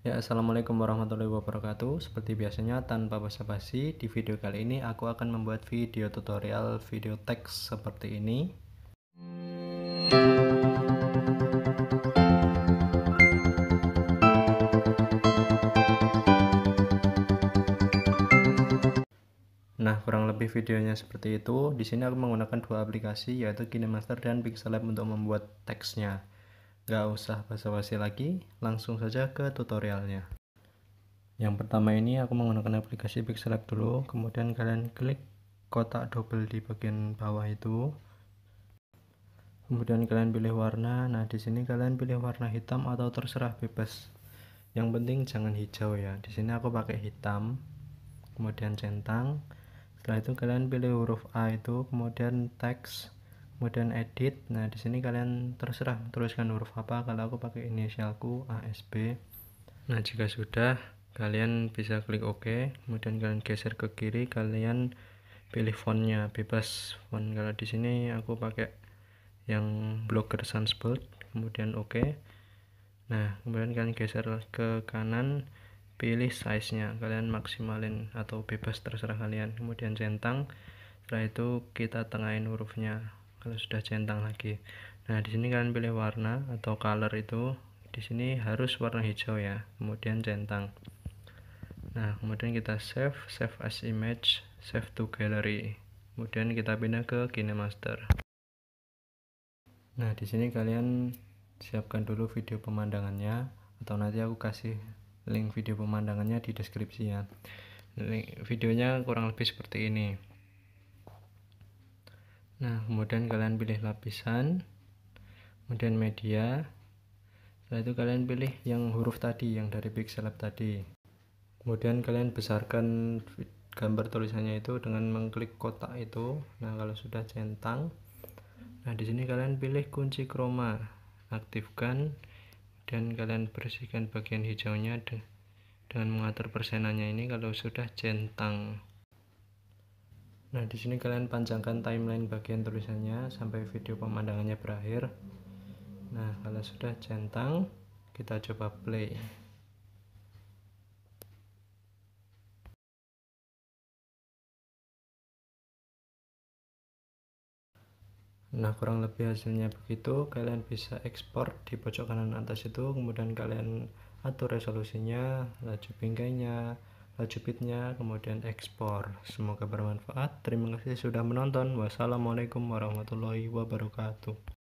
Ya, Assalamualaikum warahmatullahi wabarakatuh. Seperti biasanya, tanpa basa-basi, di video kali ini aku akan membuat video tutorial video teks seperti ini. Nah, kurang lebih videonya seperti itu. Di sini aku menggunakan dua aplikasi yaitu KineMaster dan Pixelab untuk membuat teksnya. Gak usah basa-basi lagi, langsung saja ke tutorialnya. Yang pertama ini aku menggunakan aplikasi Pixelab dulu, kemudian kalian klik kotak double di bagian bawah itu. Kemudian kalian pilih warna. Nah, di sini kalian pilih warna hitam atau terserah bebas. Yang penting jangan hijau ya. Di sini aku pakai hitam. Kemudian centang. Setelah itu kalian pilih huruf A itu, kemudian teks kemudian edit nah di sini kalian terserah tuliskan huruf apa kalau aku pakai inisialku ASB nah jika sudah kalian bisa klik OK kemudian kalian geser ke kiri kalian pilih fontnya bebas font kalau di sini aku pakai yang blogger Sunspot kemudian OK nah kemudian kalian geser ke kanan pilih size nya kalian maksimalin atau bebas terserah kalian kemudian centang setelah itu kita tengahin hurufnya kalau sudah centang lagi nah di sini kalian pilih warna atau color itu di sini harus warna hijau ya kemudian centang nah kemudian kita save save as image save to gallery kemudian kita pindah ke kinemaster nah di sini kalian siapkan dulu video pemandangannya atau nanti aku kasih link video pemandangannya di deskripsi ya link videonya kurang lebih seperti ini Nah, kemudian kalian pilih lapisan, kemudian media. Setelah itu kalian pilih yang huruf tadi, yang dari pixel lab tadi. Kemudian kalian besarkan gambar tulisannya itu dengan mengklik kotak itu. Nah, kalau sudah centang, nah di sini kalian pilih kunci chroma, aktifkan, dan kalian bersihkan bagian hijaunya dengan mengatur persenannya ini kalau sudah centang. Nah, di sini kalian panjangkan timeline bagian tulisannya sampai video pemandangannya berakhir. Nah, kalau sudah centang, kita coba play. Nah, kurang lebih hasilnya begitu. Kalian bisa ekspor di pojok kanan atas itu, kemudian kalian atur resolusinya, laju bingkainya, jepitnya kemudian ekspor semoga bermanfaat terima kasih sudah menonton wassalamualaikum warahmatullahi wabarakatuh